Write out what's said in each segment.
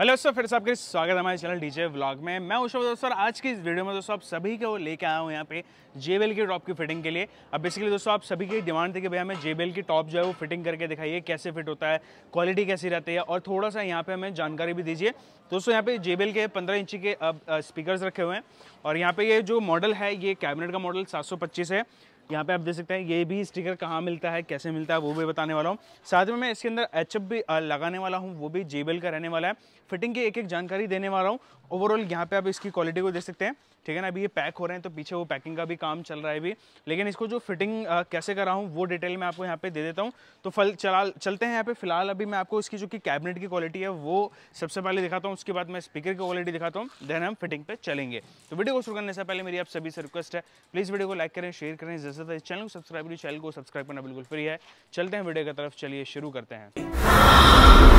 hello दोस्तों फिर से आपके स्वागत है हमारे चैनल डीजे व्लॉग में मैं उषा दोस्तों आज की इस वीडियो में दोस्तों आप सभी को लेके आया हूँ यहाँ पे जेबेल की टॉप की फिटिंग के लिए अब बेसिकली दोस्तों आप सभी की डिमांड थी कि भैया हमें जेबेल की टॉप जो है वो फिटिंग करके दिखाइए कैसे फिट होता है क्वालिटी कैसी रहती है और थोड़ा सा यहाँ पे हमें जानकारी भी दीजिए दोस्तों यहाँ पे जेबेल के पंद्रह इंची के अब स्पीकर रखे हुए हैं और यहाँ पे ये जो मॉडल है ये कैबिनेट का मॉडल सात है यहाँ पे आप देख सकते हैं ये भी स्टिकर कहाँ मिलता है कैसे मिलता है वो भी बताने वाला हूँ साथ में मैं इसके अंदर एच भी लगाने वाला हूँ वो भी जेबल का रहने वाला है फिटिंग की एक एक जानकारी देने वाला हूँ ओवरऑल यहाँ पे आप इसकी क्वालिटी को देख सकते हैं ठीक है ना अभी ये पैक हो रहे हैं तो पीछे वो पैकिंग का भी काम चल रहा है अभी लेकिन इसको जो फिटिंग कैसे कर रहा हूँ वो डिटेल मैं आपको यहाँ पे दे देता हूँ तो फल चला चलते हैं यहाँ पे फिलहाल अभी मैं आपको इसकी जो कि कैबिनेट की क्वालिटी है वो सबसे पहले दिखाता हूँ उसके बाद मैं स्पीकर की क्वालिटी दिखाता हूँ देन हम फिटिंग पे चलेंगे तो वीडियो को शुरू करने से पहले मेरी आप सभी से रिक्वेस्ट है प्लीज़ वीडियो को लाइक करें शेयर करें जैसे इस चैनल को सब्सक्राइब करिए चैनल को सब्सक्राइब करना बिल्कुल फ्री है चलते हैं वीडियो की तरफ चलिए शुरू करते हैं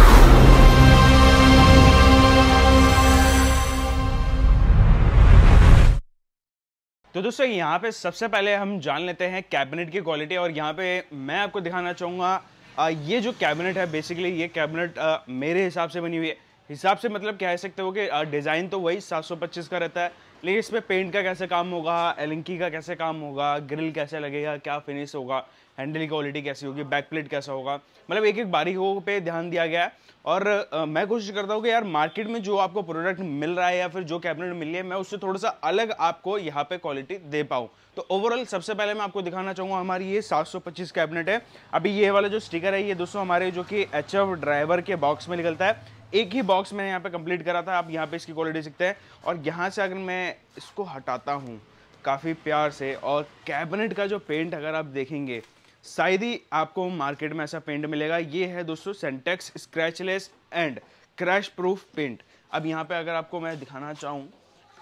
तो दोस्तों यहाँ पे सबसे पहले हम जान लेते हैं कैबिनेट की क्वालिटी और यहाँ पे मैं आपको दिखाना चाहूँगा ये जो कैबिनेट है बेसिकली ये कैबिनेट मेरे हिसाब से बनी हुई है हिसाब से मतलब कह सकते हो कि डिज़ाइन तो वही 725 का रहता है लेकिन इसमें पेंट का कैसे काम होगा एलिंकी का कैसे काम होगा ग्रिल कैसे लगेगा क्या फिनिश होगा हैंडल की क्वालिटी कैसी होगी बैक प्लेट कैसा होगा मतलब एक एक बारीकों पे ध्यान दिया गया है और आ, मैं कोशिश करता हूँ कि यार मार्केट में जो आपको प्रोडक्ट मिल रहा है या फिर जो कैबिनेट मिल रही है मैं उससे थोड़ा सा अलग आपको यहाँ पे क्वालिटी दे पाऊँ तो ओवरऑल सबसे पहले मैं आपको दिखाना चाहूँगा हमारी ये 725 कैबिनेट है अभी ये वाला जो स्टिकर है ये दोस्तों हमारे जो कि एच ड्राइवर के बॉक्स में निकलता है एक ही बॉक्स मैंने यहाँ पर कंप्लीट करा था आप यहाँ पर इसकी क्वालिटी सीखते हैं और यहाँ से अगर मैं इसको हटाता हूँ काफ़ी प्यार से और कैबिनेट का जो पेंट अगर आप देखेंगे शायद ही आपको मार्केट में ऐसा पेंट मिलेगा ये है दोस्तों सेंटेक्स scratchless and crash proof paint अब यहाँ पे अगर आपको मैं दिखाना चाहूँ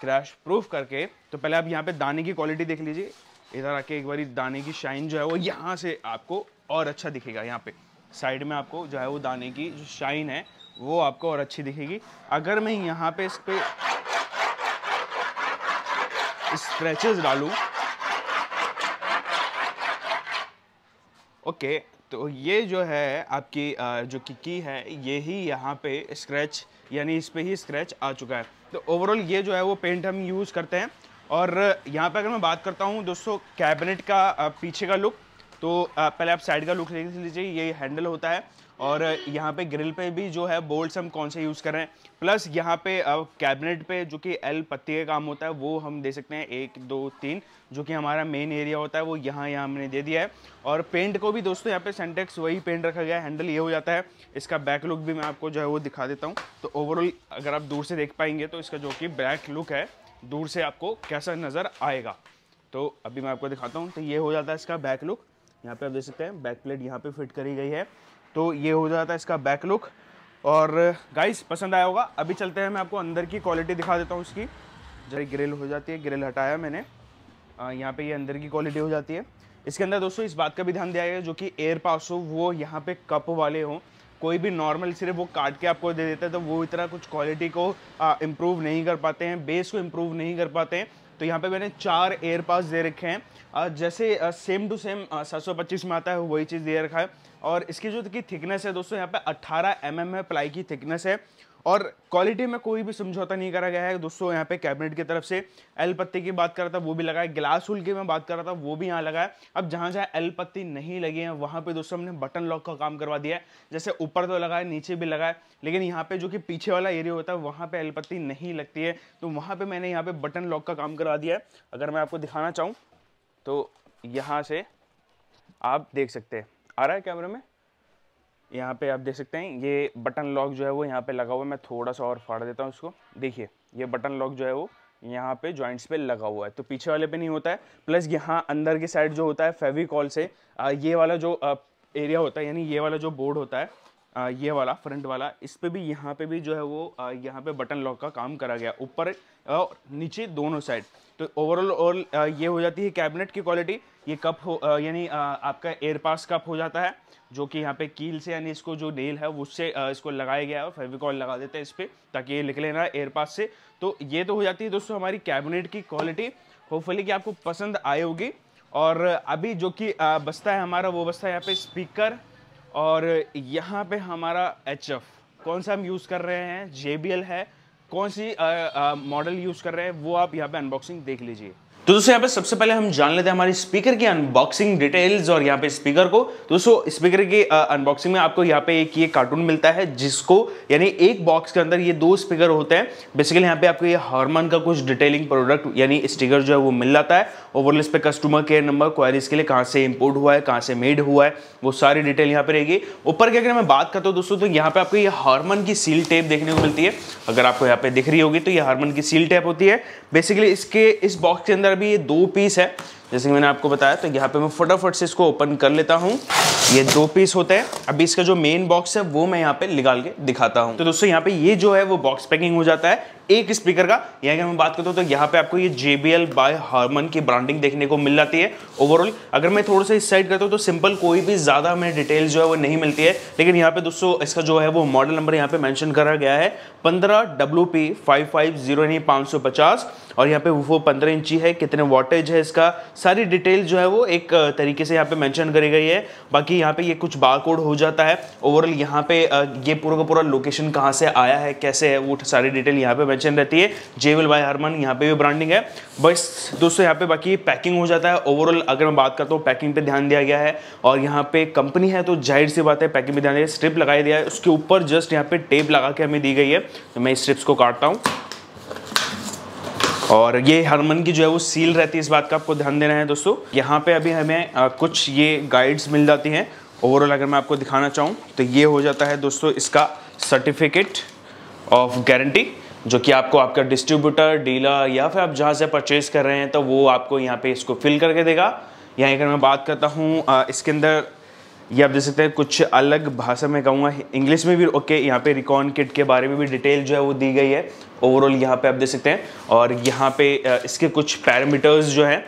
क्रैश प्रूफ करके तो पहले आप यहाँ पे दाने की क्वालिटी देख लीजिए इधर आके एक बार दाने की शाइन जो है वो यहाँ से आपको और अच्छा दिखेगा यहाँ पे साइड में आपको जो है वो दाने की जो शाइन है वो आपको और अच्छी दिखेगी अगर मैं यहाँ पे इस पर स्क्रैचेस डालूँ ओके तो ये जो है आपकी जो किकी है ये ही यहाँ पे स्क्रैच यानी इस पर ही स्क्रैच आ चुका है तो ओवरऑल ये जो है वो पेंट हम यूज़ करते हैं और यहाँ पे अगर मैं बात करता हूँ दोस्तों कैबिनेट का पीछे का लुक तो पहले आप साइड का लुक देख लीजिए ये हैंडल होता है और यहाँ पे ग्रिल पे भी जो है बोल्ट्स हम कौन से यूज़ कर रहे हैं प्लस यहाँ पे कैबिनेट पे जो कि एल पत्ती का काम होता है वो हम दे सकते हैं एक दो तीन जो कि हमारा मेन एरिया होता है वो यहाँ यहाँ हमने दे दिया है और पेंट को भी दोस्तों यहाँ पे सेंटेक्स वही पेंट रखा गया है हैंडल ये हो जाता है इसका बैक लुक भी मैं आपको जो है वो दिखा देता हूँ तो ओवरऑल अगर आप दूर से देख पाएंगे तो इसका जो कि बैक लुक है दूर से आपको कैसा नज़र आएगा तो अभी मैं आपको दिखाता हूँ तो ये हो जाता है इसका बैक लुक यहाँ पे आप देख सकते हैं बैक प्लेट यहाँ पे फिट करी गई है तो ये हो जाता है इसका बैक लुक और गाइस पसंद आया होगा अभी चलते हैं मैं आपको अंदर की क्वालिटी दिखा देता हूँ इसकी जरा ग्रिल हो जाती है ग्रिल हटाया मैंने यहाँ पे ये अंदर की क्वालिटी हो जाती है इसके अंदर दोस्तों इस बात का भी ध्यान दिया गया जो कि एयर पास हो वो यहाँ पे कप वाले हों कोई भी नॉर्मल सिर्फ वो काट के आपको दे देता है तो वो इतना कुछ क्वालिटी को इम्प्रूव नहीं कर पाते हैं बेस को इम्प्रूव नहीं कर पाते हैं तो यहाँ पे मैंने चार एयर पास दे रखे हैं जैसे सेम टू सेम सात में आता है वही चीज़ दे रखा है और इसकी जो थिकनेस है दोस्तों यहाँ पे 18 एम mm है प्लाई की थिकनेस है और क्वालिटी में कोई भी समझौता नहीं करा गया है दोस्तों यहाँ पे कैबिनेट की तरफ से एल पत्ती की बात कर रहा था वो भी लगा है ग्लास हुल की मैं बात कर रहा था वो भी यहाँ लगा है अब जहाँ जहाँ एल पत्ती नहीं लगी है वहाँ पे दोस्तों हमने बटन लॉक का काम करवा दिया है जैसे ऊपर तो लगा है नीचे भी लगा है लेकिन यहाँ पे जो कि पीछे वाला एरिया होता है वहाँ पर एल पत्ती नहीं लगती है तो वहाँ पर मैंने यहाँ पर बटन लॉक का काम करवा दिया है अगर मैं आपको दिखाना चाहूँ तो यहाँ से आप देख सकते हैं आ रहा है कैमरे में यहाँ पे आप देख सकते हैं ये बटन लॉक जो है वो यहाँ पे लगा हुआ है मैं थोड़ा सा और फाड़ देता हूँ इसको देखिए ये बटन लॉक जो है वो यहाँ पे जॉइंट्स पे लगा हुआ है तो पीछे वाले पे नहीं होता है प्लस यहाँ अंदर की साइड जो होता है फेविकॉल से ये वाला जो एरिया होता है यानी ये वाला जो बोर्ड होता है ये वाला फ्रंट वाला इस पर भी यहाँ पे भी जो है वो यहाँ पे बटन लॉक का काम करा गया ऊपर और नीचे दोनों साइड तो ओवरऑल और ये हो जाती है कैबिनेट की क्वालिटी ये कप हो यानी आपका एयर पास कप हो जाता है जो कि यहाँ पे कील से यानी इसको जो नेल है उससे इसको लगाया गया है फेविकॉल लगा देते हैं इस पर ताकि ये निकले ना एयर पास से तो ये तो हो जाती है दोस्तों हमारी कैबिनेट की क्वालिटी होपफुली कि आपको पसंद आए होगी और अभी जो कि बसता है हमारा वो बसता है यहाँ पे स्पीकर और यहाँ पे हमारा एच कौन सा हम यूज़ कर रहे हैं जे है कौन सी मॉडल यूज़ कर रहे हैं वो आप यहाँ पे अनबॉक्सिंग देख लीजिए तो दोस्तों यहाँ पे सबसे पहले हम जान लेते हैं हमारी स्पीकर की अनबॉक्सिंग डिटेल्स और यहाँ पे स्पीकर को तो दोस्तों स्पीकर की अनबॉक्सिंग में आपको यहाँ पे एक ये कार्टून मिलता है जिसको यानी एक बॉक्स के अंदर ये दो स्पीकर होते हैं बेसिकली यहाँ पे आपको ये हार्मन का कुछ डिटेलिंग प्रोडक्ट यानी स्टिकर जो है वो मिल जाता है ओवरऑल इस पर कस्टमर केयर नंबर क्वारीज के लिए कहाँ से इम्पोर्ट हुआ है कहाँ से मेड हुआ है वो सारी डिटेल यहाँ पे रहेगी ऊपर की अगर मैं बात करता हूँ दोस्तों तो यहाँ पे आपको ये हार्मन की सील टेप देखने को मिलती है अगर आपको यहाँ पे दिख रही होगी तो ये हारमन की सील टेप होती है बेसिकली इसके इस बॉक्स के अंदर भी ये दो पीस है जैसे कि मैंने आपको बताया तो यहाँ पे मैं फटाफट से इसको ओपन कर लेता हूँ ये दो पीस होते हैं अभी इसका जो मेन बॉक्स है वो मैं यहाँ पे निकाल के दिखाता हूँ तो दोस्तों यहाँ पे ये जो है वो बॉक्स पैकिंग हो जाता है एक स्पीकर का यहाँ अगर मैं बात करता हूँ तो यहाँ पे आपको ये J B L by Harman की ब्रांडिंग देखने को मिल जाती है ओवरऑल अगर मैं थोड़ा सा इस साइड करता हूँ तो सिंपल कोई भी ज़्यादा हमें डिटेल जो है वो नहीं मिलती है लेकिन यहाँ पे दोस्तों इसका जो है वो मॉडल नंबर यहाँ पे मेंशन करा गया है पंद्रह W P five five zero यानी पाँच सौ पचास और यहाँ पे वो पंद्रह इंची है कितने वॉटेज है इसका सारी डिटेल जो है वो एक तरीके से यहाँ पे मेंशन करी गई है बाकी यहाँ पे ये कुछ बार कोड हो जाता है ओवरऑल यहाँ पे ये पूरा का पूरा लोकेशन कहाँ से आया है कैसे है वो सारी डिटेल यहाँ पे मेंशन रहती है जेवल बाय हरमन यहाँ पे भी ब्रांडिंग है बस दोस्तों यहाँ पे बाकी पैकिंग हो जाता है ओवरऑल अगर मैं बात करता हूँ पैकिंग पे ध्यान दिया गया है और यहाँ पे कंपनी है तो जाहिर सी बात है पैकिंग पे ध्यान दिया स्ट्रिप लगाई दिया है उसके ऊपर जस्ट यहाँ पे टेप लगा के हमें दी गई है तो मैं इस स्ट्रिप्स को काटता हूँ और ये हरमन की जो है वो सील रहती है इस बात का आपको ध्यान देना है दोस्तों यहाँ पे अभी हमें कुछ ये गाइड्स मिल जाती हैं ओवरऑल अगर मैं आपको दिखाना चाहूँ तो ये हो जाता है दोस्तों इसका सर्टिफिकेट ऑफ गारंटी जो कि आपको आपका डिस्ट्रीब्यूटर डीलर या फिर आप जहाँ से परचेज़ कर रहे हैं तो वो आपको यहाँ पर इसको फिल करके देगा यहाँ अगर मैं बात करता हूँ इसके अंदर ये आप देख सकते हैं कुछ अलग भाषा में कहूँगा इंग्लिश में भी ओके यहाँ पे रिकॉन किट के बारे में भी डिटेल जो है वो दी गई है ओवरऑल यहाँ पे आप देख सकते हैं और यहाँ पे इसके कुछ पैरामीटर्स जो हैं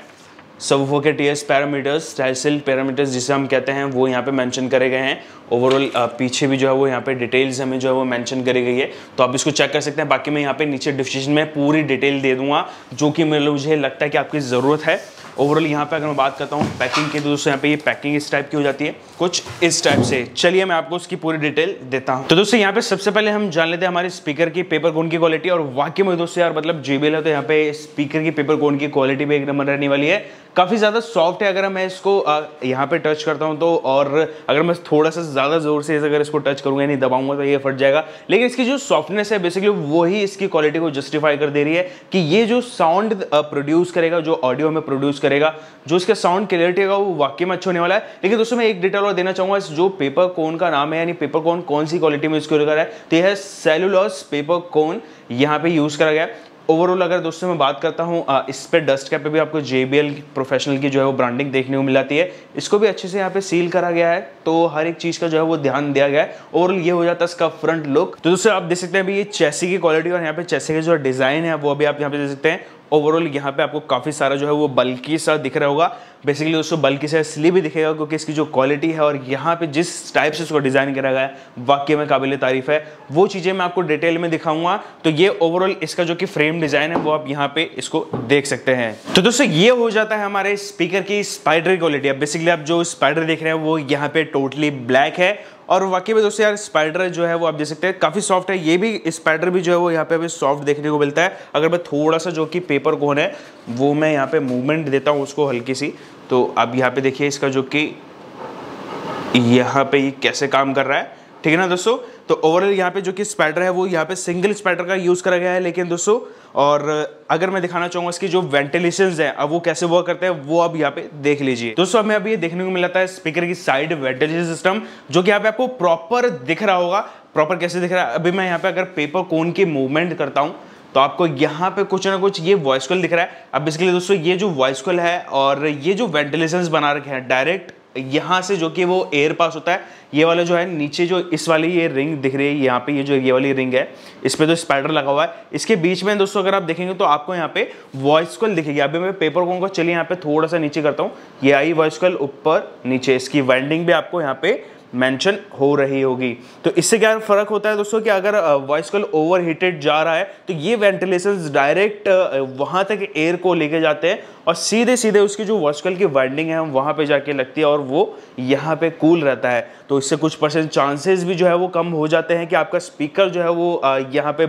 सब वोकेट ईयर्स पैरामीटर्स टाइसिल पैरामीटर्स जिसे हम कहते हैं वो यहाँ पे मेंशन करे गए हैं ओवरऑल पीछे भी जो है वो यहाँ पे डिटेल्स हमें जो है वो मेंशन करी गई है तो आप इसको चेक कर सकते हैं बाकी मैं यहाँ पे नीचे डिस्क्रिप्शन में पूरी डिटेल दे दूंगा जो कि मुझे लगता है कि आपकी ज़रूरत है ओवरऑल यहाँ पे अगर मैं बात करता हूँ पैकिंग की तो दोस्तों यहाँ पे ये पैकिंग इस टाइप की हो जाती है कुछ इस टाइप से चलिए मैं आपको उसकी पूरी डिटेल देता हूँ तो दोस्तों यहाँ पे सबसे पहले हम जान लेते हैं हमारे स्पीकर की पेपर कोन की क्वालिटी और वाकई में दोस्तों यार मतलब जेबीएल है तो यहाँ पे स्पीकर की पेपर कोन की क्वालिटी भी एक नंबर रहने वाली है काफ़ी ज़्यादा सॉफ्ट है अगर मैं इसको यहाँ पे टच करता हूँ तो और अगर मैं थोड़ा सा ज़्यादा ज़ोर से अगर इसको टच करूँगा यानी दबाऊँगा तो ये फट जाएगा लेकिन इसकी जो सॉफ्टनेस है बेसिकली वही इसकी क्वालिटी को जस्टिफाई कर दे रही है कि ये जो साउंड प्रोड्यूस करेगा जो ऑडियो हमें प्रोड्यूस करेगा जो इसका साउंड क्लियरिटी होगा वो वाकई में अच्छा होने वाला है लेकिन दोस्तों मैं एक डिटेल और देना चाहूँगा जो पेपर कोन का नाम है यानी पेपर कोन कौन सी क्वालिटी में यूज़ करा है तो यह सेलुलॉस पेपर कोन यहाँ पे यूज़ करा गया ओवरऑल अगर दोस्तों मैं बात करता हूँ इस पर डस्ट कैप पे भी आपको जे प्रोफेशनल की जो है वो ब्रांडिंग देखने को मिलाती है इसको भी अच्छे से यहाँ पे सील करा गया है तो हर एक चीज़ का जो है वो ध्यान दिया गया है ओवरऑल ये हो जाता है इसका फ्रंट लुक तो दोस्तों आप देख सकते हैं अभी ये चेसी की क्वालिटी और यहाँ पे चेसी के जो डिज़ाइन है वो अभी आप यहाँ पे देख सकते हैं ओवरऑल यहाँ पे आपको काफ़ी सारा जो है वो बल्कि सा दिख रहा होगा बेसिकली दोस्तों बल्कि सा इसलिए भी दिखेगा क्योंकि इसकी जो क्वालिटी है और यहाँ पे जिस टाइप से उसको डिज़ाइन करा गया है वाक्य में काबिल तारीफ़ है वो चीज़ें मैं आपको डिटेल में दिखाऊंगा तो ये ओवरऑल इसका जो कि फ्रेम डिज़ाइन है वो आप यहाँ पे इसको देख सकते हैं तो दोस्तों ये हो जाता है हमारे स्पीकर की स्पाइडर क्वालिटी अब बेसिकली आप जो स्पाइडर देख रहे हैं वो यहाँ पे टोटली ब्लैक है और वाकई में दोस्तों यार स्पाइडर जो है वो आप देख सकते हैं काफ़ी सॉफ्ट है ये भी स्पाइडर भी जो है वो यहाँ पे हमें सॉफ्ट देखने को मिलता है अगर मैं थोड़ा सा जो कि पेपर कोन है वो मैं यहाँ पे मूवमेंट देता हूँ उसको हल्की सी तो अब यहाँ पे देखिए इसका जो कि यहाँ पे ये कैसे काम कर रहा है ठीक है ना दोस्तों तो ओवरऑल यहाँ पे जो कि स्पैडर है वो यहाँ पे सिंगल स्पैडर का यूज़ करा गया है लेकिन दोस्तों और अगर मैं दिखाना चाहूँगा इसकी जो वेंटिलेशन है अब वो कैसे वर्क करते हैं वो अब यहाँ पे देख लीजिए दोस्तों हमें अभी ये देखने को मिला है स्पीकर की साइड वेंटिलेशन सिस्टम जो कि यहाँ पे आपको प्रॉपर दिख रहा होगा प्रॉपर कैसे दिख रहा है अभी मैं यहाँ पे अगर पेपर कोन की मूवमेंट करता हूँ तो आपको यहाँ पे कुछ ना कुछ ये वॉइस कॉल दिख रहा है अब इसके लिए दोस्तों ये जो वॉइस कॉल है और ये जो वेंटिलेशन बना रखे हैं डायरेक्ट यहाँ से जो कि वो एयर पास होता है ये वाला जो है नीचे जो इस वाली ये रिंग दिख रही है यहाँ पे ये जो ये वाली रिंग है इस पर जो तो स्पाइडर लगा हुआ है इसके बीच में दोस्तों अगर आप देखेंगे तो आपको यहाँ पे वॉइस कॉल दिखेगी अभी मैं पेपर कॉम को चलिए यहाँ पे थोड़ा सा नीचे करता हूँ ये आई वॉइस कॉल ऊपर नीचे इसकी वाइंडिंग भी आपको यहाँ पे मेंशन हो रही होगी तो इससे क्या फ़र्क होता है दोस्तों कि अगर वॉइस कॉल ओवरहीटेड जा रहा है तो ये वेंटिलेशन डायरेक्ट वहां तक एयर को लेके जाते हैं और सीधे सीधे उसकी जो वॉइस कॉल की वाइंडिंग है वहां पे जाके लगती है और वो यहाँ पे कूल रहता है तो इससे कुछ परसेंट चांसेस भी जो है वो कम हो जाते हैं कि आपका स्पीकर जो है वो यहाँ पे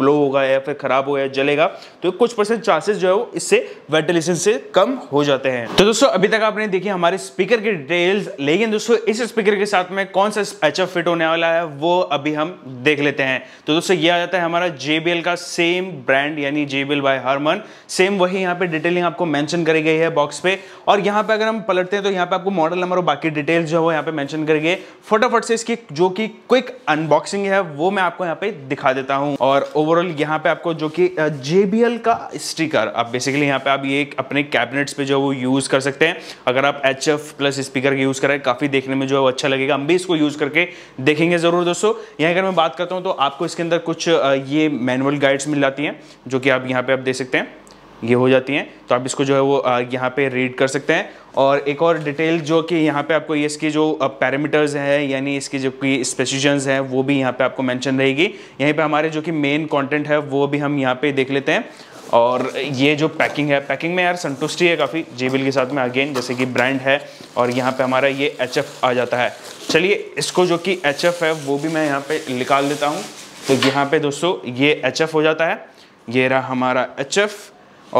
ब्लो होगा या फिर ख़राब होगा या जलेगा तो कुछ परसेंट चांसेस जो है वो इससे वेंटिलेशन से कम हो जाते हैं तो दोस्तों अभी तक आपने देखी हमारे स्पीकर की डिटेल्स लेकिन दोस्तों इस स्पीकर के साथ में कौन सा पैचअप फिट होने वाला है वो अभी हम देख लेते हैं तो दोस्तों ये आ जाता है हमारा JBL का सेम ब्रांड यानी JBL बाय हारमन सेम वही यहाँ पे डिटेलिंग आपको मेंशन करी गई है बॉक्स पे और यहाँ पे अगर हम पलटते हैं तो यहाँ पे आपको मॉडल नंबर और बाकी डिटेल्स जो है वो यहाँ पे मैंशन करी गई फटाफट से इसकी जो कि क्विक अनबॉक्सिंग है वो मैं आपको यहाँ पे दिखा देता हूँ और ओवरऑल यहाँ पे आपको जो कि JBL का स्टीकर आप बेसिकली यहाँ पे आप ये अपने कैबिनेट्स पे जो वो यूज़ कर सकते हैं अगर आप एच प्लस स्पीकर यूज़ करें काफ़ी देखने में जो है अच्छा अच्छा लगेगा हम भी इसको यूज़ करके देखेंगे ज़रूर दोस्तों यहाँ अगर मैं बात करता हूँ तो आपको इसके अंदर कुछ ये मैनुअल गाइड्स मिल जाती हैं जो कि आप यहाँ पे आप देख सकते हैं ये हो जाती हैं तो आप इसको जो है वो यहाँ पे रीड कर सकते हैं और एक और डिटेल जो कि यहाँ पे आपको ये इसके जो पैरामीटर्स हैं यानी इसके जो कि स्पेसिशंस हैं वो भी यहाँ पे आपको मेंशन रहेगी यहीं पे हमारे जो कि मेन कंटेंट है वो भी हम यहाँ पे देख लेते हैं और ये जो पैकिंग है पैकिंग में यार संतुष्टि है काफ़ी जेबिल के साथ में अगेन जैसे कि ब्रांड है और यहाँ पे हमारा ये एच आ जाता है चलिए इसको जो कि एच है वो भी मैं यहाँ पे निकाल देता हूँ तो यहाँ पे दोस्तों ये एच हो जाता है ये रहा हमारा एच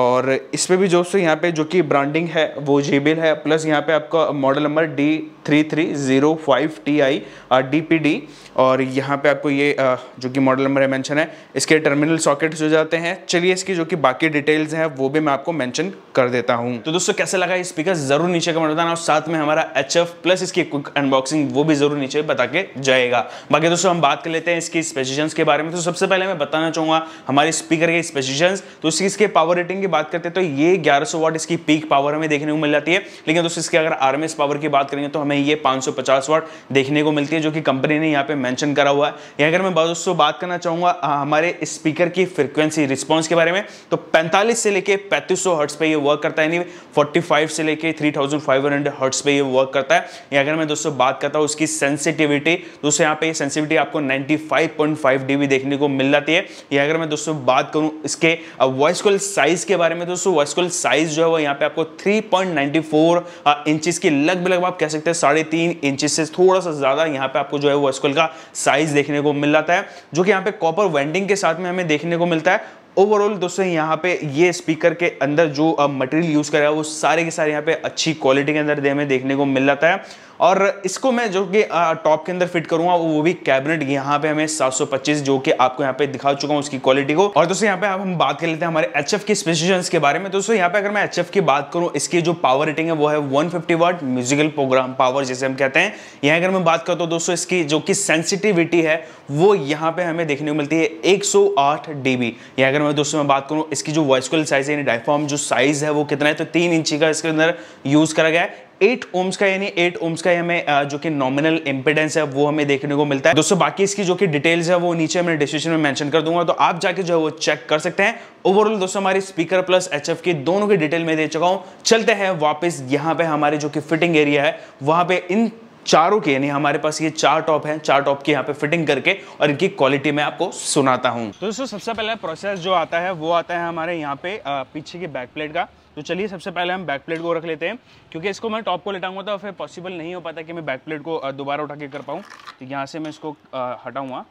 और इस पर भी दोस्तों यहाँ पे जो कि ब्रांडिंग है वो जेबिल है प्लस यहाँ पे आपका model number D three three zero five T I D P D और यहाँ पे आपको ये जो कि मॉडल नंबर है मेंशन है इसके टर्मिनल सॉकेट्स जो जाते हैं चलिए इसकी जो कि बाकी डिटेल्स हैं वो भी मैं आपको मेंशन कर देता हूँ तो दोस्तों कैसे लगा ये स्पीकर जरूर नीचे कमेंट बताना और साथ में हमारा एच प्लस इसकी क्विक अनबॉक्सिंग वो भी जरूर नीचे बता के जाएगा बाकी दोस्तों हम बात कर लेते हैं इसकी स्पेसिशन के बारे में तो सबसे पहले मैं बताना चाहूंगा हमारे स्पीकर के स्पेसिशन तो इसकी इसके पावर रेटिंग की बात करते हैं तो ये ग्यारह वाट इसकी पीक पावर हमें देखने को मिल जाती है लेकिन दोस्तों इसके अगर आर्मेस पावर की बात करेंगे तो हमें ये पचास वाट देखने को मिलती है जो कि कंपनी ने यहाँ पे मेंशन करा हुआ है यहाँ अगर मैं दोस्तों बात करना चाहूँगा हमारे स्पीकर की फ्रिक्वेंसी रिस्पॉन्स के बारे में तो 45 से लेके 3500 हर्ट्स पर यह वर्क करता है यानी 45 से लेके 3500 हर्ट्स पर यह वर्क करता है या अगर मैं दोस्तों बात करता हूँ उसकी सेंसिटिविटी दोस्तों यहाँ पे सेंसिटिविटी आपको 95.5 डीबी देखने को मिल जाती है या अगर मैं दोस्तों बात करूँ इसके वॉइस कॉल साइज के बारे में दोस्तों वॉइस कॉल साइज जो है वो यहाँ पे आपको थ्री पॉइंट फोर इंचज की लगभग आप कह सकते हैं साढ़े तीन इंचज से थोड़ा सा ज्यादा यहाँ पे आपको जो है वॉइस कॉल का साइज देखने को मिल जाता है जो कि यहाँ पे कॉपर वेंडिंग के साथ में हमें देखने को मिलता है ओवरऑल दोस्तों यहाँ पे ये स्पीकर के अंदर जो मटेरियल यूज़ करा है वो सारे के सारे यहाँ पे अच्छी क्वालिटी के अंदर हमें देखने को मिल जाता है और इसको मैं जो कि टॉप के अंदर फिट करूंगा वो भी कैबिनेट यहाँ पे हमें 725 जो कि आपको यहाँ पे दिखा चुका हूँ उसकी क्वालिटी को और दोस्तों यहाँ पे आप हम बात कर लेते हैं हमारे एच के स्पेसिफिकेशन के बारे में दोस्तों यहाँ पे अगर मैं एच की बात करूँ इसकी जो पावर रेटिंग है वो है one watt musical programme power जैसे हम कहते हैं यहाँ अगर मैं बात करता हूँ तो दोस्तों इसकी जो कि सेंसिटिविटी है वो यहाँ पे हमें देखने को मिलती है 108 सौ आठ डी यहाँ अगर मैं दोस्तों मैं बात करूँ इसकी जो कॉल साइज है डायफॉर्म जो साइज है वो कितना है तो तीन इंची का इसके अंदर यूज करा गया है एट ओम्स का यानी एट ओम्स का हमें जो कि नॉमिनल इंपेडेंस है वो हमें देखने को मिलता है दोस्तों बाकी इसकी जो कि डिटेल्स है वो नीचे मैं डिस्क्रिप्शन में मेंशन कर दूंगा तो आप जाके जो है वो चेक कर सकते हैं ओवरऑल दोस्तों हमारी स्पीकर प्लस एच की दोनों की डिटेल में दे चुका हूँ चलते हैं वापस यहाँ पे हमारे जो कि फिटिंग एरिया है वहाँ पे इन चारों के यानी हमारे पास ये चार टॉप हैं चार टॉप की यहाँ पे फिटिंग करके और इनकी क्वालिटी मैं आपको सुनाता हूँ दोस्तों सबसे पहले प्रोसेस जो आता है वो आता है हमारे यहाँ पे पीछे की बैक प्लेट का तो चलिए सबसे पहले हम बैक प्लेट को रख लेते हैं क्योंकि इसको मैं टॉप को लेटाऊंगा तो फिर पॉसिबल नहीं हो पाता कि मैं बैक प्लेट को दोबारा उठा के कर पाऊँ तो यहाँ से मैं इसको हटाऊँगा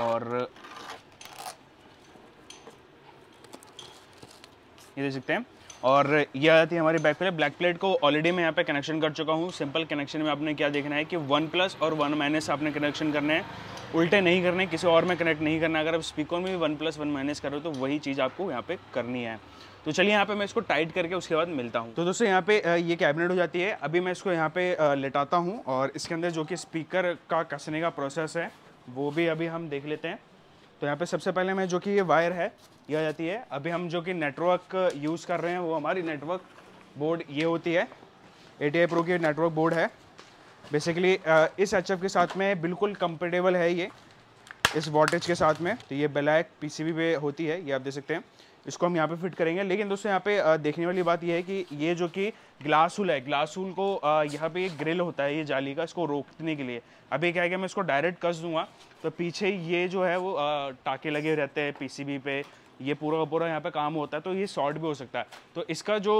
और ये देख सकते हैं और यह आती है हमारी बैक प्लेट ब्लैक प्लेट को ऑलरेडी मैं यहाँ पे कनेक्शन कर चुका हूँ सिंपल कनेक्शन में आपने क्या देखना है कि वन प्लस और वन माइनस आपने कनेक्शन करने हैं उल्टे नहीं करने किसी और में कनेक्ट नहीं करना अगर आप स्पीकर में भी वन प्लस वन माइनस करो तो वही चीज़ आपको यहाँ पे करनी है तो चलिए यहाँ पे मैं इसको टाइट करके उसके बाद मिलता हूँ तो दोस्तों यहाँ पे ये कैबिनेट हो जाती है अभी मैं इसको यहाँ पे लेटाता हूँ और इसके अंदर जो कि स्पीकर का कसने का प्रोसेस है वो भी अभी हम देख लेते हैं तो यहाँ पे सबसे पहले मैं जो कि ये वायर है ये आ जाती है अभी हम जो कि नेटवर्क यूज़ कर रहे हैं वो हमारी नेटवर्क बोर्ड ये होती है ए टी प्रो की नेटवर्क बोर्ड है बेसिकली इस एच के साथ में बिल्कुल कम्फर्टेबल है ये इस वोल्टेज के साथ में तो ये ब्लैक बी पे होती है ये आप देख सकते हैं इसको हम यहाँ पे फिट करेंगे लेकिन दोस्तों यहाँ पे देखने वाली बात यह है कि ये जो कि ग्लासूल है ग्लासूल को यहाँ पे ग्रिल होता है ये जाली का इसको रोकने के लिए अभी क्या है कि मैं इसको डायरेक्ट कस दूंगा तो पीछे ये जो है वो टाके लगे रहते हैं पीसीबी पे ये पूरा का पूरा यहाँ पे काम होता है तो ये शॉर्ट भी हो सकता है तो इसका जो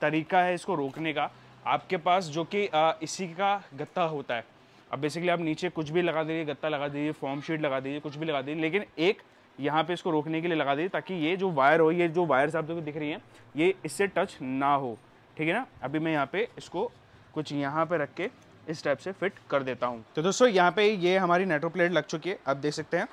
तरीका है इसको रोकने का आपके पास जो कि इसी का गत्ता होता है अब बेसिकली आप नीचे कुछ भी लगा दीजिए गत्ता लगा दीजिए फॉर्म शीट लगा दीजिए कुछ भी लगा दीजिए लेकिन एक यहाँ पे इसको रोकने के लिए लगा दी ताकि ये जो वायर हो ये जो वायर आप देखो दिख रही है ये इससे टच ना हो ठीक है ना अभी मैं यहाँ पे इसको कुछ यहाँ पे रख के इस टाइप से फिट कर देता हूँ तो दोस्तों यहाँ पे ये हमारी नेटवर्क प्लेट लग चुकी है आप देख सकते हैं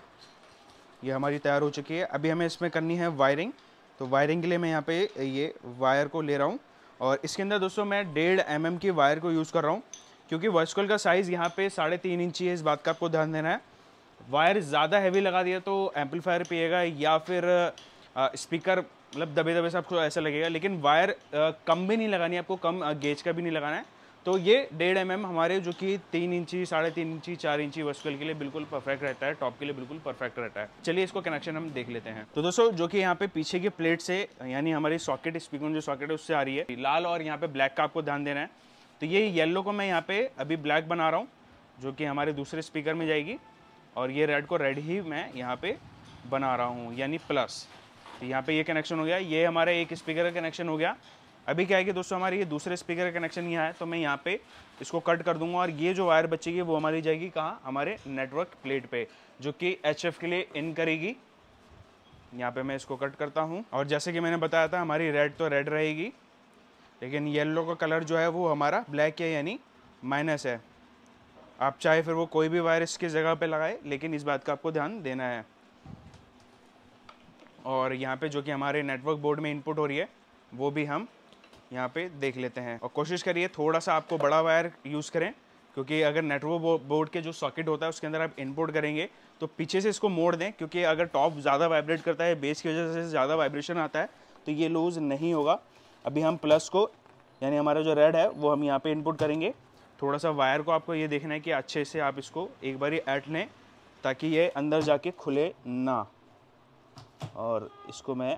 ये हमारी तैयार हो चुकी है अभी हमें इसमें करनी है वायरिंग तो वायरिंग के लिए मैं यहाँ पे ये वायर को ले रहा हूँ और इसके अंदर दोस्तों मैं डेढ़ एम की वायर को यूज़ कर रहा हूँ क्योंकि वर्सकल का साइज़ यहाँ पे साढ़े तीन इंची है इस बात का आपको ध्यान देना है वायर ज़्यादा हैवी लगा दिया तो एम्पलीफायर पिएगा या फिर स्पीकर मतलब दबे दबे से आपको ऐसा लगेगा लेकिन वायर कम भी नहीं लगानी आपको कम गेज का भी नहीं लगाना है तो ये डेढ़ एम mm हमारे जो कि तीन इंची साढ़े तीन इंची चार इंची वर्सकल के लिए बिल्कुल परफेक्ट रहता है टॉप के लिए बिल्कुल परफेक्ट रहता है चलिए इसको कनेक्शन हम देख लेते हैं तो दोस्तों जो कि यहाँ पे पीछे की प्लेट से यानी हमारी सॉकेट स्पीकर जो सॉकेट है उससे आ रही है लाल और यहाँ पे ब्लैक का आपको ध्यान देना है तो ये येल्लो को मैं यहाँ पे अभी ब्लैक बना रहा हूँ जो कि हमारे दूसरे स्पीकर में जाएगी और ये रेड को रेड ही मैं यहाँ पे बना रहा हूँ यानी प्लस तो यहाँ पे ये कनेक्शन हो गया ये हमारा एक स्पीकर का कनेक्शन हो गया अभी क्या है कि दोस्तों हमारे ये दूसरे स्पीकर का कनेक्शन यहाँ है तो मैं यहाँ पे इसको कट कर दूंगा और ये जो वायर बचेगी वो हमारी जाएगी कहाँ हमारे नेटवर्क प्लेट पे जो कि एच के लिए इन करेगी यहाँ पे मैं इसको कट करता हूँ और जैसे कि मैंने बताया था हमारी रेड तो रेड रहेगी लेकिन येल्लो का कलर जो है वो हमारा ब्लैक है यानी माइनस है आप चाहे फिर वो कोई भी वायरस की जगह पे लगाए लेकिन इस बात का आपको ध्यान देना है और यहाँ पे जो कि हमारे नेटवर्क बोर्ड में इनपुट हो रही है वो भी हम यहाँ पे देख लेते हैं और कोशिश करिए थोड़ा सा आपको बड़ा वायर यूज़ करें क्योंकि अगर नेटवर्क बोर्ड के जो सॉकेट होता है उसके अंदर आप इनपुट करेंगे तो पीछे से इसको मोड़ दें क्योंकि अगर टॉप ज़्यादा वाइब्रेट करता है बेस की वजह से ज़्यादा वाइब्रेशन आता है तो ये लूज़ नहीं होगा अभी हम प्लस को यानी हमारा जो रेड है वो हम यहाँ पे इनपुट करेंगे थोड़ा सा वायर को आपको ये देखना है कि अच्छे से आप इसको एक बार ऐट लें ताकि ये अंदर जाके खुले ना और इसको मैं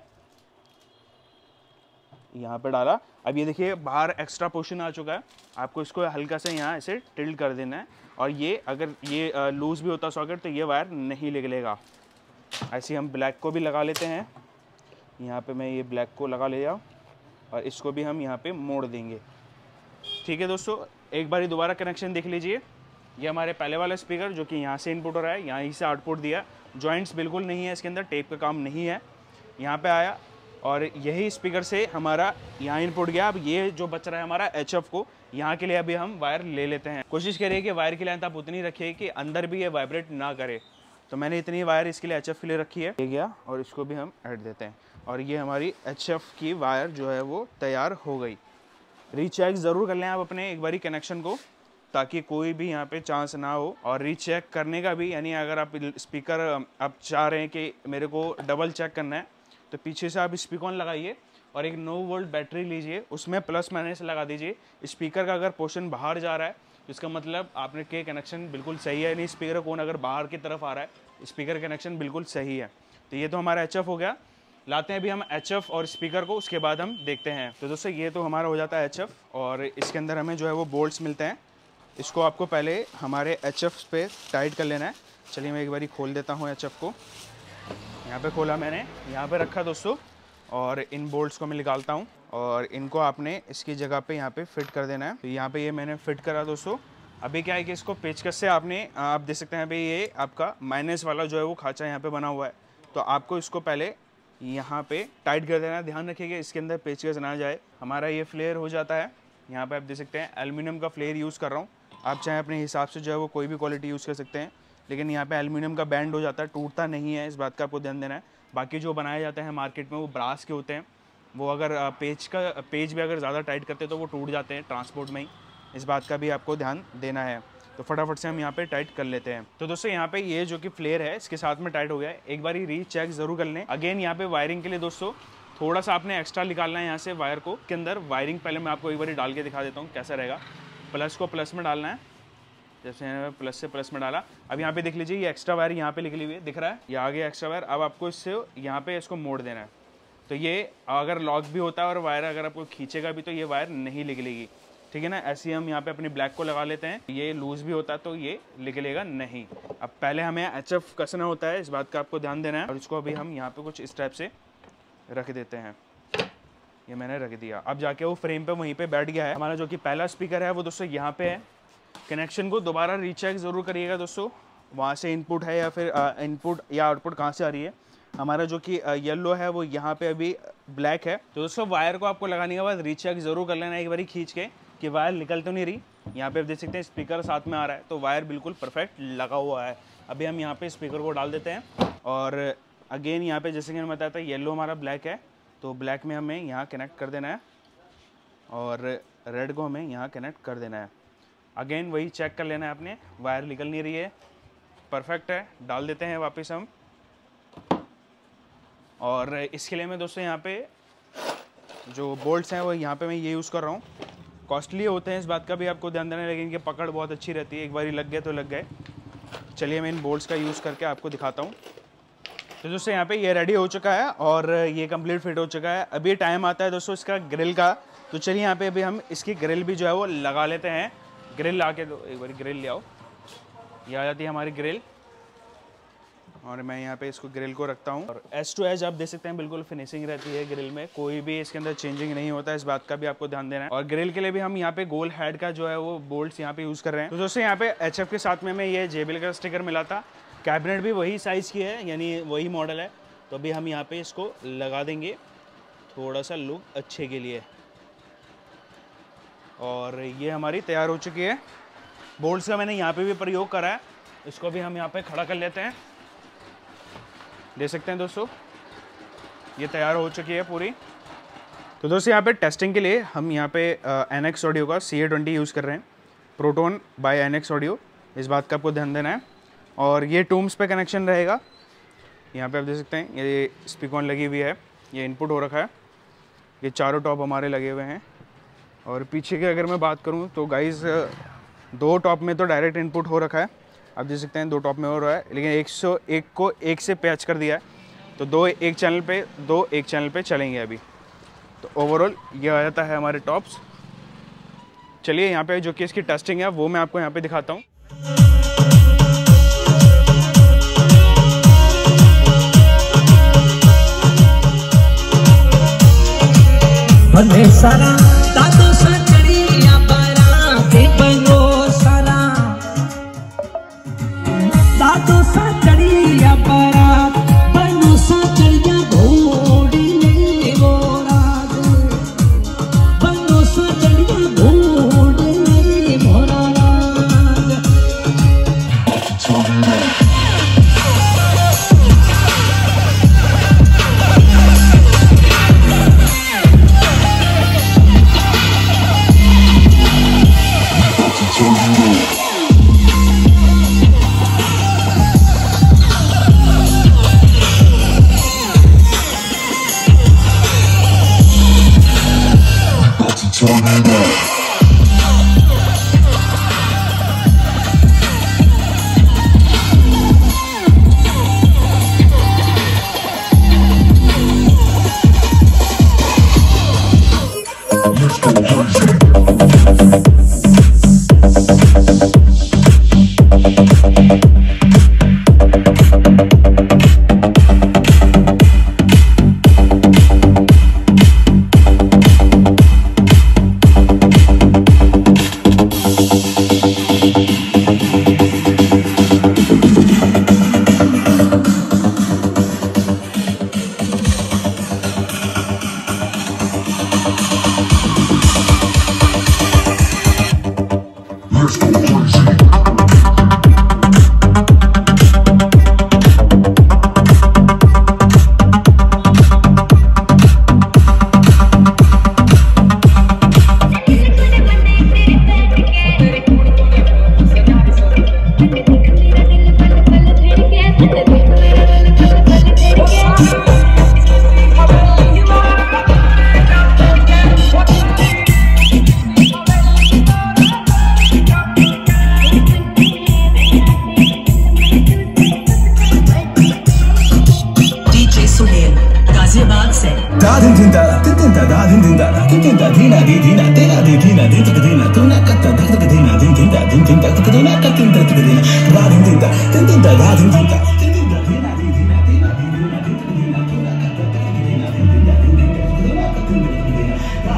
यहाँ पे डाला अब ये देखिए बाहर एक्स्ट्रा पोर्शन आ चुका है आपको इसको हल्का से यहाँ ऐसे टिल्ट कर देना है और ये अगर ये लूज़ भी होता सॉकेट तो ये वायर नहीं निकलेगा ऐसे हम ब्लैक को भी लगा लेते हैं यहाँ पे मैं ये ब्लैक को लगा ले जाऊँ और इसको भी हम यहाँ पे मोड़ देंगे ठीक है दोस्तों एक बार ही दोबारा कनेक्शन देख लीजिए ये हमारे पहले वाला स्पीकर जो कि यहाँ से इनपुट हो रहा है ही से आउटपुट दिया जॉइंट्स बिल्कुल नहीं है इसके अंदर टेप का काम नहीं है यहाँ पे आया और यही स्पीकर से हमारा यहाँ इनपुट गया अब ये जो बच रहा है हमारा एच को यहाँ के लिए अभी हम वायर ले लेते हैं कोशिश करिए कि वायर की लेंथ आप उतनी रखिए कि अंदर भी ये वाइब्रेट ना करे तो मैंने इतनी वायर इसके लिए एच के लिए रखी है ले गया और इसको भी हम ऐड देते हैं और ये हमारी एच की वायर जो है वो तैयार हो गई रीचेक ज़रूर कर लें आप अपने एक बारी कनेक्शन को ताकि कोई भी यहाँ पे चांस ना हो और रीचेक करने का भी यानी अगर आप स्पीकर आप चाह रहे हैं कि मेरे को डबल चेक करना है तो पीछे से आप स्पीकॉन लगाइए और एक नो वोल्ट बैटरी लीजिए उसमें प्लस माइनस लगा दीजिए स्पीकर का अगर पोर्शन बाहर जा रहा है तो इसका मतलब आपने के कनेक्शन बिल्कुल सही है यानी स्पीकर कौन अगर बाहर की तरफ आ रहा है स्पीकर कनेक्शन बिल्कुल सही है तो ये तो हमारा एच हो गया लाते हैं अभी हम एच और स्पीकर को उसके बाद हम देखते हैं तो दोस्तों ये तो हमारा हो जाता है एच और इसके अंदर हमें जो है वो बोल्ट्स मिलते हैं इसको आपको पहले हमारे एच पे टाइट कर लेना है चलिए मैं एक बारी खोल देता हूँ एच को यहाँ पे खोला मैंने यहाँ पे रखा दोस्तों और इन बोल्ट्स को मैं निकालता हूँ और इनको आपने इसकी जगह पे यहाँ पे फिट कर देना है तो यहाँ पे ये मैंने फिट करा दोस्तों अभी क्या है कि इसको पेचकस से आपने आप देख सकते हैं अभी ये आपका माइनस वाला जो है वो खाँचा यहाँ पर बना हुआ है तो आपको इसको पहले यहाँ पे टाइट कर देना ध्यान रखिएगा इसके अंदर पेचकस ना जाए हमारा ये फ्लेयर हो जाता है यहाँ पे आप देख सकते हैं एलमिनियम का फ्लेयर यूज़ कर रहा हूँ आप चाहे अपने हिसाब से जो है वो कोई भी क्वालिटी यूज़ कर सकते हैं लेकिन यहाँ पे एलमिनियम का बैंड हो जाता है टूटता नहीं है इस बात का आपको ध्यान देना है बाकी जो बनाए जाते हैं मार्केट में वो ब्रास के होते हैं वो अगर पेज का पेज भी अगर ज़्यादा टाइट करते हैं तो वो टूट जाते हैं ट्रांसपोर्ट में ही इस बात का भी आपको ध्यान देना है तो फटाफट से हम यहाँ पे टाइट कर लेते हैं तो दोस्तों यहाँ पे ये जो कि फ्लेयर है इसके साथ में टाइट हो गया है एक बार री चेक जरूर कर लें अगेन यहाँ पे वायरिंग के लिए दोस्तों थोड़ा सा आपने एक्स्ट्रा निकालना है यहाँ से वायर को के अंदर वायरिंग पहले मैं आपको एक बार डाल के दिखा देता हूँ कैसा रहेगा प्लस को प्लस में डालना है जैसे प्लस से प्लस में डाला अब यहाँ पे देख लीजिए ये एक्स्ट्रा वायर यहाँ पे निकली हुई है दिख रहा है ये आ गया एक्स्ट्रा वायर अब आपको इससे यहाँ पे इसको मोड़ देना है तो ये अगर लॉक भी होता है और वायर अगर आपको खींचेगा भी तो ये वायर नहीं निकलेगी ठीक है ना ऐसे हम यहाँ पे अपनी ब्लैक को लगा लेते हैं ये लूज़ भी होता तो ये निकलेगा नहीं अब पहले हमें एच एफ कसना होता है इस बात का आपको ध्यान देना है और इसको अभी हम यहाँ पे कुछ इस टाइप से रख देते हैं ये मैंने रख दिया अब जाके वो फ्रेम पे वहीं पे बैठ गया है हमारा जो कि पहला स्पीकर है वो दोस्तों यहाँ पे है कनेक्शन को दोबारा रीचेक ज़रूर करिएगा दोस्तों वहाँ से इनपुट है या फिर इनपुट या आउटपुट कहाँ से आ रही है हमारा जो कि येलो है वो यहाँ पे अभी ब्लैक है तो दोस्तों वायर को आपको लगाने के बाद रीचेक ज़रूर कर लेना एक बार खींच के कि वायर निकल तो नहीं रही यहाँ पे आप देख सकते हैं स्पीकर साथ में आ रहा है तो वायर बिल्कुल परफेक्ट लगा हुआ है अभी हम यहाँ पे स्पीकर को डाल देते हैं और अगेन यहाँ पे जैसे कि मैंने बताया था येलो हमारा ब्लैक है तो ब्लैक में हमें यहाँ कनेक्ट कर देना है और रेड को हमें यहाँ कनेक्ट कर देना है अगेन वही चेक कर लेना है आपने वायर निकल नहीं रही है परफेक्ट है डाल देते हैं वापस हम और इसके लिए मैं दोस्तों यहाँ पे जो बोल्ट्स हैं वो यहाँ पे मैं ये यूज़ कर रहा हूँ कॉस्टली होते हैं इस बात का भी आपको ध्यान देना लेकिन इनकी पकड़ बहुत अच्छी रहती है एक बार लग गए तो लग गए चलिए मैं इन बोल्ट्स का यूज़ करके आपको दिखाता हूँ तो दोस्तों यहाँ पे ये रेडी हो चुका है और ये कंप्लीट फिट हो चुका है अभी टाइम आता है दोस्तों इसका ग्रिल का तो चलिए यहाँ पे अभी हम इसकी ग्रिल भी जो है वो लगा लेते हैं ग्रिल ला के दो एक बार ग्रिल ले आओ ये आ जाती है हमारी ग्रिल और मैं यहाँ पे इसको ग्रिल को रखता हूँ और एस टू एज आप देख सकते हैं बिल्कुल फिनिशिंग रहती है ग्रिल में कोई भी इसके अंदर चेंजिंग नहीं होता इस बात का भी आपको ध्यान देना है और ग्रिल के लिए भी हम यहाँ पे गोल हेड का जो है वो बोल्ट यहाँ पे यूज़ कर रहे हैं तो दोस्तों यहाँ पे एच के साथ में हमें ये जेबिल का स्टिकर मिला था कैबिनेट भी वही साइज़ की है यानी वही मॉडल है तो अभी हम यहाँ पे इसको लगा देंगे थोड़ा सा लुक अच्छे के लिए और ये हमारी तैयार हो चुकी है बोल्ट्स का मैंने यहाँ पे भी प्रयोग करा है इसको भी हम यहाँ पे खड़ा कर लेते हैं दे सकते हैं दोस्तों ये तैयार हो चुकी है पूरी तो दोस्तों यहाँ पे टेस्टिंग के लिए हम यहाँ पे एन एक्स ऑडियो का सी ए ट्वेंटी यूज़ कर रहे हैं Proton by N X audio इस बात का आपको ध्यान देना है और ये टूम्स पे कनेक्शन रहेगा यहाँ पे आप देख सकते हैं ये स्पीक ऑन लगी हुई है ये इनपुट हो रखा है ये चारों टॉप हमारे लगे हुए हैं और पीछे की अगर मैं बात करूँ तो गाइज़ दो टॉप में तो डायरेक्ट इनपुट हो रखा है आप देख सकते हैं दो टॉप में हो रहा है लेकिन एक सौ एक को एक से पैच कर दिया है तो दो एक चैनल पे दो एक चैनल पे चलेंगे अभी तो ओवरऑल ये आ जाता है हमारे टॉप्स चलिए यहाँ पे जो कि इसकी टेस्टिंग है वो मैं आपको यहाँ पे दिखाता हूँ सारा तो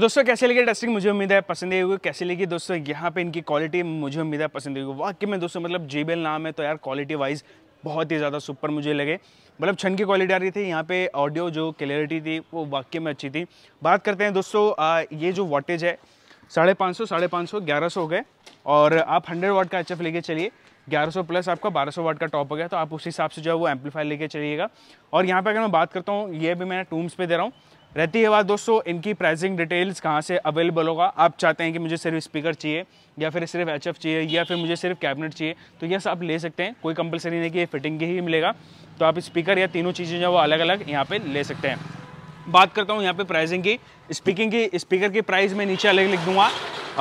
दोस्तों कैसे लगे टेस्टिंग मुझे उम्मीद है पसंद आई होगी कैसे लगी दोस्तों यहाँ पे इनकी क्वालिटी मुझे उम्मीद है पसंद आई होगी वाकई में दोस्तों मतलब जेबेल नाम है तो यार क्वालिटी वाइज बहुत ही ज़्यादा सुपर मुझे लगे मतलब छन की क्वालिटी आ रही थी यहाँ पे ऑडियो जो क्लियरिटी थी वो वाकई में अच्छी थी बात करते हैं दोस्तों ये जो वॉटेज है साढ़े पाँच सौ साढ़े पाँच सौ ग्यारह सौ हो गए और आप हंड्रेड वाट का एच एफ लेके चलिए ग्यारह सौ प्लस आपका बारह सौ वाट का टॉप हो गया तो आप उस हिसाब से जो है वो एम्पलीफाई लेके चलिएगा और यहाँ पर अगर मैं बात करता हूँ ये भी मैं टूम्स पर दे रहा हूँ रहती है बात दोस्तों इनकी प्राइसिंग डिटेल्स कहाँ से अवेलेबल होगा आप चाहते हैं कि मुझे सिर्फ स्पीकर चाहिए या फिर सिर्फ एच चाहिए या फिर मुझे सिर्फ कैबिनेट चाहिए तो यस आप ले सकते हैं कोई कंपलसरी नहीं कि ये फिटिंग के ही मिलेगा तो आप स्पीकर या तीनों चीज़ें जो है वो अलग अलग यहाँ पर ले सकते हैं बात करता हूँ यहाँ पे प्राइसिंग की स्पीकिंग की स्पीकर के प्राइस में नीचे अलग लिख दूंगा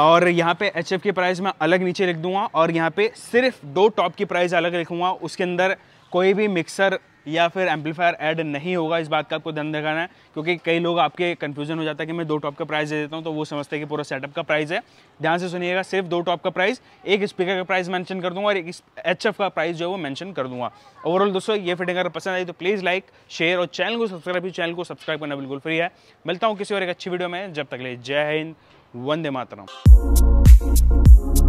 और यहाँ पे एच के प्राइस में अलग नीचे लिख दूंगा और यहाँ पे सिर्फ दो टॉप की प्राइस अलग लिखूँगा उसके अंदर कोई भी मिक्सर या फिर एम्पलीफायर ऐड नहीं होगा इस बात का आपको ध्यान देखना है क्योंकि कई लोग आपके कन्फ्यूजन हो जाता है कि मैं दो टॉप का प्राइस दे देता हूँ तो वो समझते हैं कि पूरा सेटअप का प्राइस है ध्यान से सुनिएगा सिर्फ दो टॉप का प्राइस एक स्पीकर का प्राइस मैंशन कर दूँगा और एक एच का प्राइस जो है वो मैंशन कर दूँगा ओवरऑल दोस्तों ये फिटिंग अगर पसंद आई तो प्लीज़ लाइक शेयर और चैनल को सब्सक्राइब चैनल को सब्सक्राइब करना बिल्कुल फ्री है मिलता हूँ किसी और एक अच्छी वीडियो में जब तक ले जय हिंद वंदे मातरम